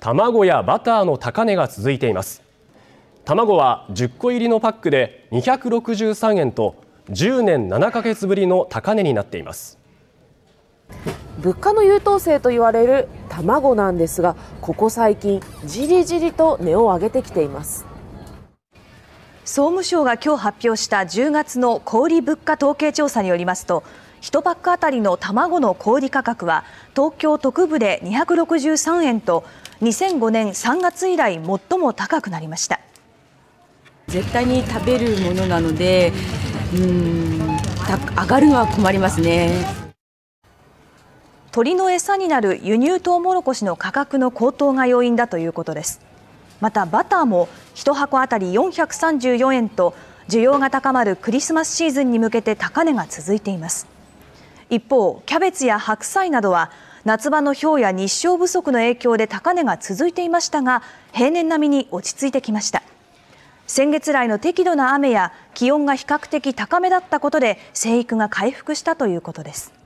卵やバターの高値が続いています卵は10個入りのパックで263円と10年7ヶ月ぶりの高値になっています物価の優等生と言われる卵なんですがここ最近じりじりと値を上げてきています総務省が今日発表した10月の小売物価統計調査によりますと1パック当たりの卵の小売価格は東京都区部で263円と2005年3月以来最も高くなりました絶対に食べるものなのでうん上がるのは困りますね鳥の餌になる輸入トウモロコシの価格の高騰が要因だということですまたバターも1箱あたり434円と需要が高まるクリスマスシーズンに向けて高値が続いています一方キャベツや白菜などは夏場の氷や日照不足の影響で高値が続いていましたが平年並みに落ち着いてきました先月来の適度な雨や気温が比較的高めだったことで生育が回復したということです